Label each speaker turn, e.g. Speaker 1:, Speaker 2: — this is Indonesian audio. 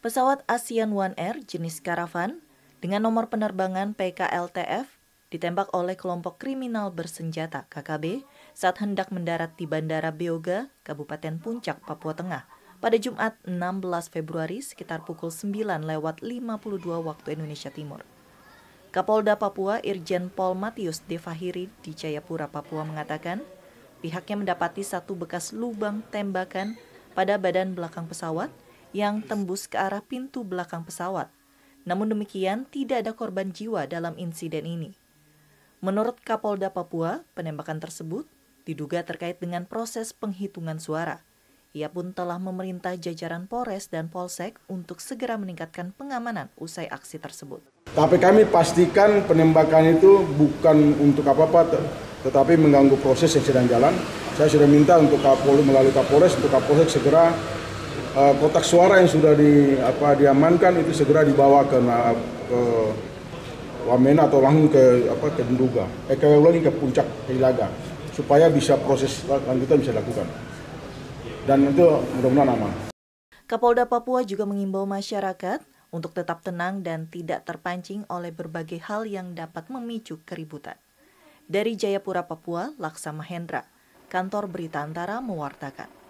Speaker 1: Pesawat Asian One Air jenis karavan dengan nomor penerbangan PKLTF ditembak oleh kelompok kriminal bersenjata KKB saat hendak mendarat di Bandara Beoga, Kabupaten Puncak, Papua Tengah pada Jumat 16 Februari sekitar pukul 9 lewat 52 waktu Indonesia Timur. Kapolda Papua Irjen Pol Matius Devahiri di Jayapura, Papua mengatakan, Pihaknya mendapati satu bekas lubang tembakan pada badan belakang pesawat yang tembus ke arah pintu belakang pesawat. Namun demikian, tidak ada korban jiwa dalam insiden ini. Menurut Kapolda Papua, penembakan tersebut diduga terkait dengan proses penghitungan suara. Ia pun telah memerintah jajaran Polres dan Polsek untuk segera meningkatkan pengamanan usai aksi tersebut.
Speaker 2: Tapi kami pastikan penembakan itu bukan untuk apa-apa, tetapi mengganggu proses yang sedang jalan. Saya sudah minta untuk Kapolri melalui Kapolres untuk Kapolsek segera uh, kotak suara yang sudah di apa diamankan itu segera dibawa ke ke Wamena atau langsung ke apa ke Nduga, eh ke ulangi ke puncak Hilaga supaya bisa proses lanjutan bisa dilakukan. Dan itu mudah-mudahan aman.
Speaker 1: Kapolda Papua juga mengimbau masyarakat untuk tetap tenang dan tidak terpancing oleh berbagai hal yang dapat memicu keributan. Dari Jayapura, Papua, Laksamahendra, Hendra, Kantor Berita Antara mewartakan.